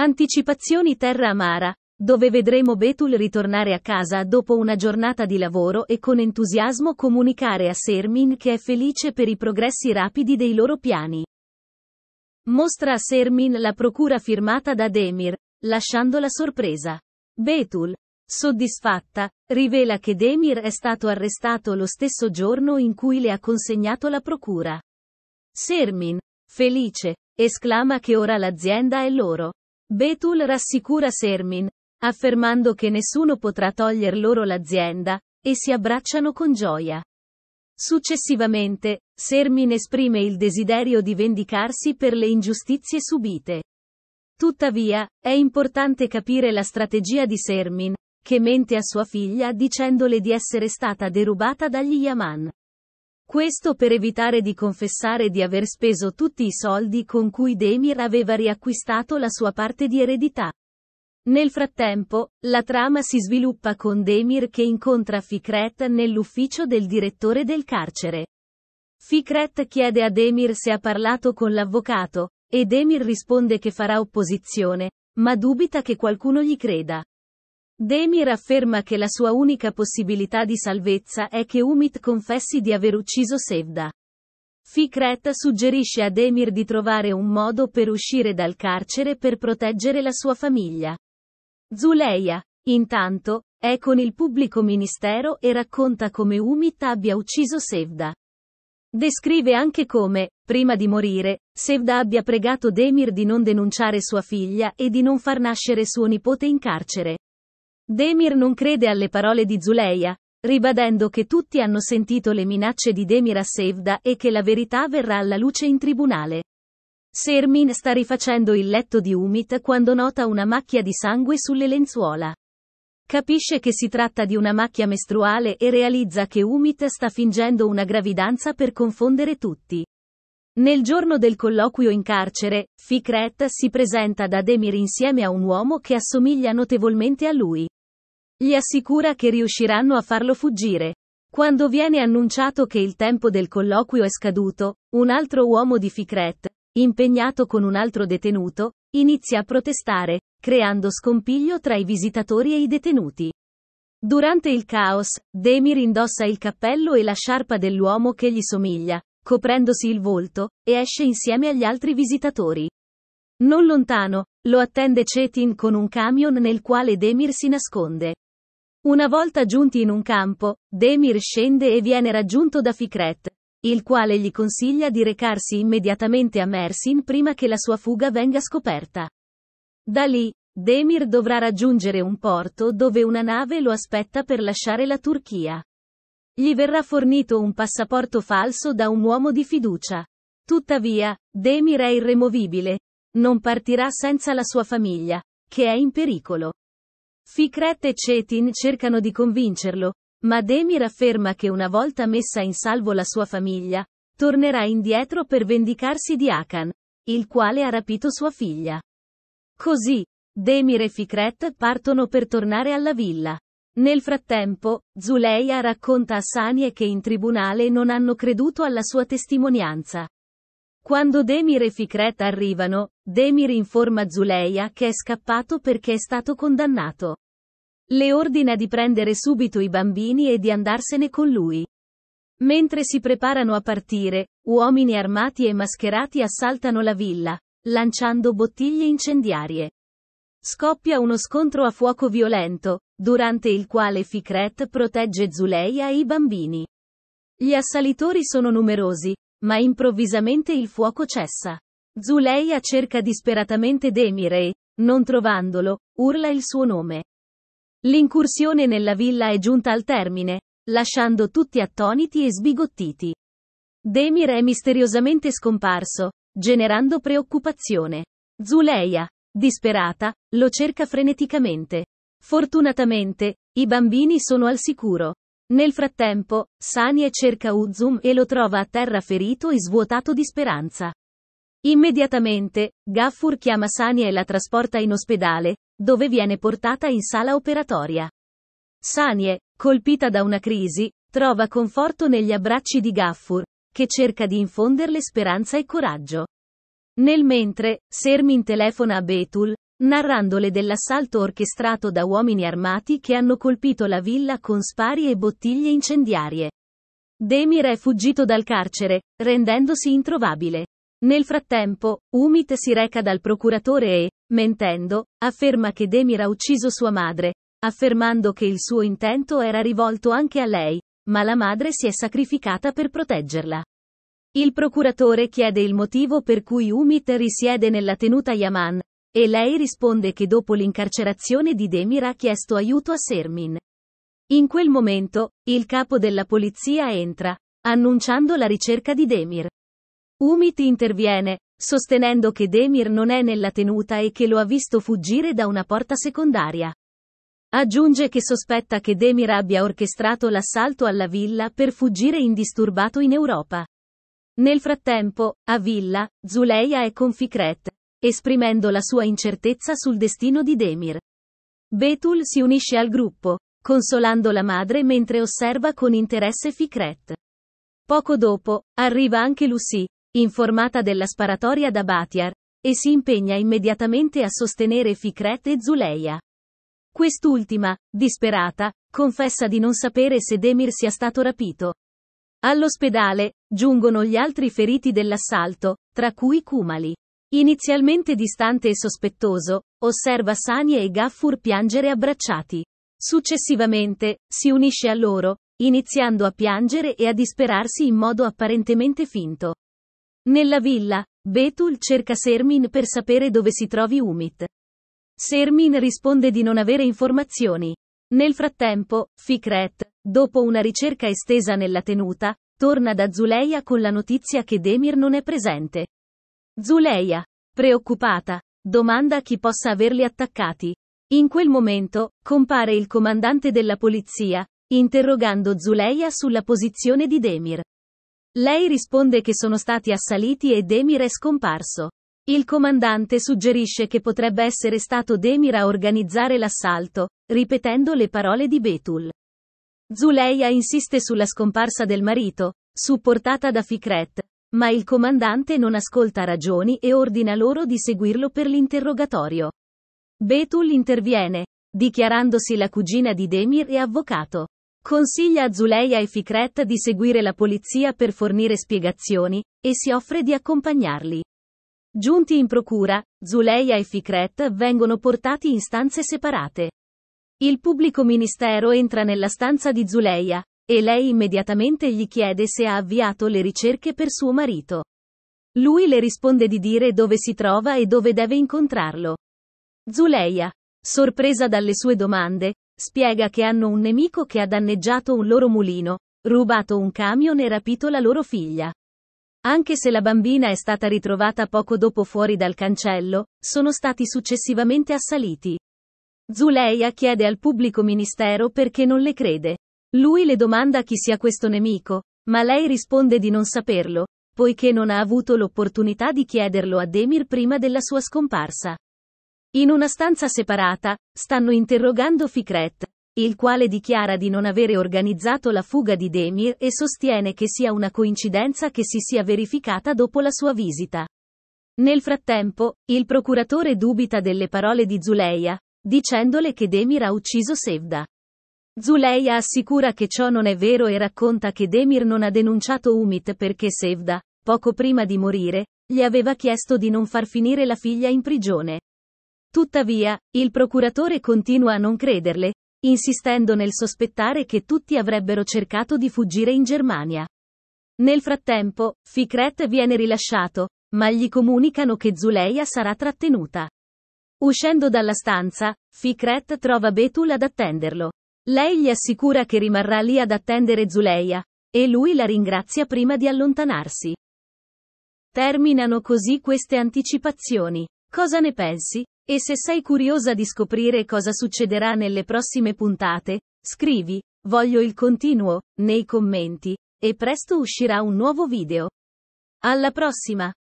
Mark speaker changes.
Speaker 1: Anticipazioni Terra Amara, dove vedremo Betul ritornare a casa dopo una giornata di lavoro e con entusiasmo comunicare a Sermin che è felice per i progressi rapidi dei loro piani. Mostra a Sermin la procura firmata da Demir, lasciando la sorpresa. Betul, soddisfatta, rivela che Demir è stato arrestato lo stesso giorno in cui le ha consegnato la procura. Sermin, felice, esclama che ora l'azienda è loro. Betul rassicura Sermin, affermando che nessuno potrà toglier loro l'azienda, e si abbracciano con gioia. Successivamente, Sermin esprime il desiderio di vendicarsi per le ingiustizie subite. Tuttavia, è importante capire la strategia di Sermin, che mente a sua figlia dicendole di essere stata derubata dagli Yaman. Questo per evitare di confessare di aver speso tutti i soldi con cui Demir aveva riacquistato la sua parte di eredità. Nel frattempo, la trama si sviluppa con Demir che incontra Fikret nell'ufficio del direttore del carcere. Fikret chiede a Demir se ha parlato con l'avvocato, e Demir risponde che farà opposizione, ma dubita che qualcuno gli creda. Demir afferma che la sua unica possibilità di salvezza è che Umit confessi di aver ucciso Sevda. Fikret suggerisce a Demir di trovare un modo per uscire dal carcere per proteggere la sua famiglia. Zuleia, intanto, è con il pubblico ministero e racconta come Umit abbia ucciso Sevda. Descrive anche come, prima di morire, Sevda abbia pregato Demir di non denunciare sua figlia e di non far nascere suo nipote in carcere. Demir non crede alle parole di Zuleia, ribadendo che tutti hanno sentito le minacce di Demir a Sevda e che la verità verrà alla luce in tribunale. Sermin sta rifacendo il letto di Umit quando nota una macchia di sangue sulle lenzuola. Capisce che si tratta di una macchia mestruale e realizza che Umit sta fingendo una gravidanza per confondere tutti. Nel giorno del colloquio in carcere, Fikret si presenta da Demir insieme a un uomo che assomiglia notevolmente a lui. Gli assicura che riusciranno a farlo fuggire. Quando viene annunciato che il tempo del colloquio è scaduto, un altro uomo di Fikret, impegnato con un altro detenuto, inizia a protestare, creando scompiglio tra i visitatori e i detenuti. Durante il caos, Demir indossa il cappello e la sciarpa dell'uomo che gli somiglia, coprendosi il volto, e esce insieme agli altri visitatori. Non lontano, lo attende Cetin con un camion nel quale Demir si nasconde. Una volta giunti in un campo, Demir scende e viene raggiunto da Fikret, il quale gli consiglia di recarsi immediatamente a Mersin prima che la sua fuga venga scoperta. Da lì, Demir dovrà raggiungere un porto dove una nave lo aspetta per lasciare la Turchia. Gli verrà fornito un passaporto falso da un uomo di fiducia. Tuttavia, Demir è irremovibile. Non partirà senza la sua famiglia, che è in pericolo. Fikret e Cetin cercano di convincerlo, ma Demir afferma che una volta messa in salvo la sua famiglia, tornerà indietro per vendicarsi di Akan, il quale ha rapito sua figlia. Così, Demir e Fikret partono per tornare alla villa. Nel frattempo, Zuleia racconta a Sanie che in tribunale non hanno creduto alla sua testimonianza. Quando Demir e Fikret arrivano, Demir informa Zuleia che è scappato perché è stato condannato. Le ordina di prendere subito i bambini e di andarsene con lui. Mentre si preparano a partire, uomini armati e mascherati assaltano la villa, lanciando bottiglie incendiarie. Scoppia uno scontro a fuoco violento, durante il quale Fikret protegge Zuleia e i bambini. Gli assalitori sono numerosi, ma improvvisamente il fuoco cessa. Zuleia cerca disperatamente Demir e, non trovandolo, urla il suo nome. L'incursione nella villa è giunta al termine, lasciando tutti attoniti e sbigottiti. Demir è misteriosamente scomparso, generando preoccupazione. Zuleia, disperata, lo cerca freneticamente. Fortunatamente, i bambini sono al sicuro. Nel frattempo, Sanie cerca Uzum e lo trova a terra ferito e svuotato di speranza. Immediatamente, Gaffur chiama Sanie e la trasporta in ospedale, dove viene portata in sala operatoria. Sanie, colpita da una crisi, trova conforto negli abbracci di Gaffur, che cerca di infonderle speranza e coraggio. Nel mentre, Sermin telefona a Betul, narrandole dell'assalto orchestrato da uomini armati che hanno colpito la villa con spari e bottiglie incendiarie. Demir è fuggito dal carcere, rendendosi introvabile. Nel frattempo, Umit si reca dal procuratore e, mentendo, afferma che Demir ha ucciso sua madre, affermando che il suo intento era rivolto anche a lei, ma la madre si è sacrificata per proteggerla. Il procuratore chiede il motivo per cui Umit risiede nella tenuta Yaman, e lei risponde che dopo l'incarcerazione di Demir ha chiesto aiuto a Sermin. In quel momento, il capo della polizia entra, annunciando la ricerca di Demir. Umit interviene, sostenendo che Demir non è nella tenuta e che lo ha visto fuggire da una porta secondaria. Aggiunge che sospetta che Demir abbia orchestrato l'assalto alla villa per fuggire indisturbato in Europa. Nel frattempo, a villa, Zuleia è con Fikret, esprimendo la sua incertezza sul destino di Demir. Betul si unisce al gruppo, consolando la madre mentre osserva con interesse Fikret. Poco dopo, arriva anche Lucy, informata della sparatoria da Batiar, e si impegna immediatamente a sostenere Fikret e Zuleia. Quest'ultima, disperata, confessa di non sapere se Demir sia stato rapito. All'ospedale, giungono gli altri feriti dell'assalto, tra cui Kumali. Inizialmente distante e sospettoso, osserva Sanie e Gaffur piangere abbracciati. Successivamente, si unisce a loro, iniziando a piangere e a disperarsi in modo apparentemente finto. Nella villa, Betul cerca Sermin per sapere dove si trovi Umit. Sermin risponde di non avere informazioni. Nel frattempo, Fikret, dopo una ricerca estesa nella tenuta, torna da Zuleia con la notizia che Demir non è presente. Zuleia, preoccupata, domanda chi possa averli attaccati. In quel momento, compare il comandante della polizia, interrogando Zuleia sulla posizione di Demir. Lei risponde che sono stati assaliti e Demir è scomparso. Il comandante suggerisce che potrebbe essere stato Demir a organizzare l'assalto, ripetendo le parole di Betul. Zuleia insiste sulla scomparsa del marito, supportata da Fikret, ma il comandante non ascolta ragioni e ordina loro di seguirlo per l'interrogatorio. Betul interviene, dichiarandosi la cugina di Demir e avvocato. Consiglia a Zuleia e Fikret di seguire la polizia per fornire spiegazioni, e si offre di accompagnarli. Giunti in procura, Zuleia e Fikret vengono portati in stanze separate. Il pubblico ministero entra nella stanza di Zuleia, e lei immediatamente gli chiede se ha avviato le ricerche per suo marito. Lui le risponde di dire dove si trova e dove deve incontrarlo. Zuleia, sorpresa dalle sue domande, spiega che hanno un nemico che ha danneggiato un loro mulino, rubato un camion e rapito la loro figlia. Anche se la bambina è stata ritrovata poco dopo fuori dal cancello, sono stati successivamente assaliti. Zuleia chiede al pubblico ministero perché non le crede. Lui le domanda chi sia questo nemico, ma lei risponde di non saperlo, poiché non ha avuto l'opportunità di chiederlo a Demir prima della sua scomparsa. In una stanza separata, stanno interrogando Fikret, il quale dichiara di non avere organizzato la fuga di Demir e sostiene che sia una coincidenza che si sia verificata dopo la sua visita. Nel frattempo, il procuratore dubita delle parole di Zuleia, dicendole che Demir ha ucciso Sevda. Zuleia assicura che ciò non è vero e racconta che Demir non ha denunciato Umit perché Sevda, poco prima di morire, gli aveva chiesto di non far finire la figlia in prigione. Tuttavia, il procuratore continua a non crederle, insistendo nel sospettare che tutti avrebbero cercato di fuggire in Germania. Nel frattempo, Fikret viene rilasciato, ma gli comunicano che Zuleia sarà trattenuta. Uscendo dalla stanza, Fikret trova Betul ad attenderlo. Lei gli assicura che rimarrà lì ad attendere Zuleia, e lui la ringrazia prima di allontanarsi. Terminano così queste anticipazioni. Cosa ne pensi? E se sei curiosa di scoprire cosa succederà nelle prossime puntate, scrivi, voglio il continuo, nei commenti, e presto uscirà un nuovo video. Alla prossima!